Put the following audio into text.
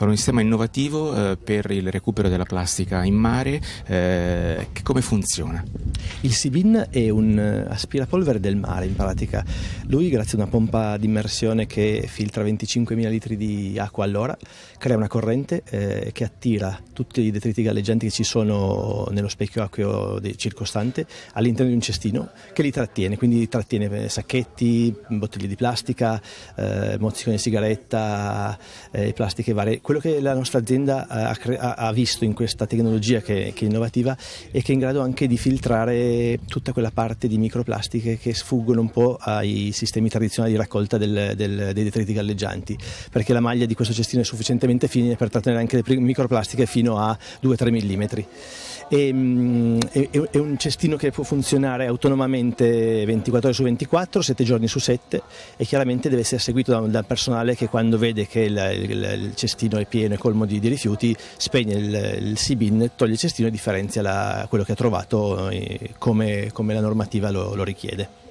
Allora, un sistema innovativo eh, per il recupero della plastica in mare, eh, come funziona? Il Sibin è un eh, aspirapolvere del mare in pratica. Lui, grazie a una pompa di immersione che filtra 25.000 litri di acqua all'ora, crea una corrente eh, che attira tutti i detriti galleggianti che ci sono nello specchio acqueo circostante all'interno di un cestino che li trattiene, quindi trattiene eh, sacchetti, bottiglie di plastica, eh, mozziconi di sigaretta, eh, plastiche varie. Quello che la nostra azienda ha, ha visto in questa tecnologia che, che è innovativa è che è in grado anche di filtrare evitare tutta quella parte di microplastiche che sfuggono un po' ai sistemi tradizionali di raccolta del, del, dei detriti galleggianti, perché la maglia di questo cestino è sufficientemente fine per trattenere anche le microplastiche fino a 2-3 mm e, mm, è, è, un cestino che può funzionare autonomamente 24 ore su 24, 7 giorni su 7 e chiaramente deve essere seguito dal da personale che quando vede che il, il, il cestino è pieno e colmo di, di rifiuti spegne il, il SIBIN, toglie il cestino e differenzia la, quello che ha trovato eh, come, come, la normativa lo, lo richiede.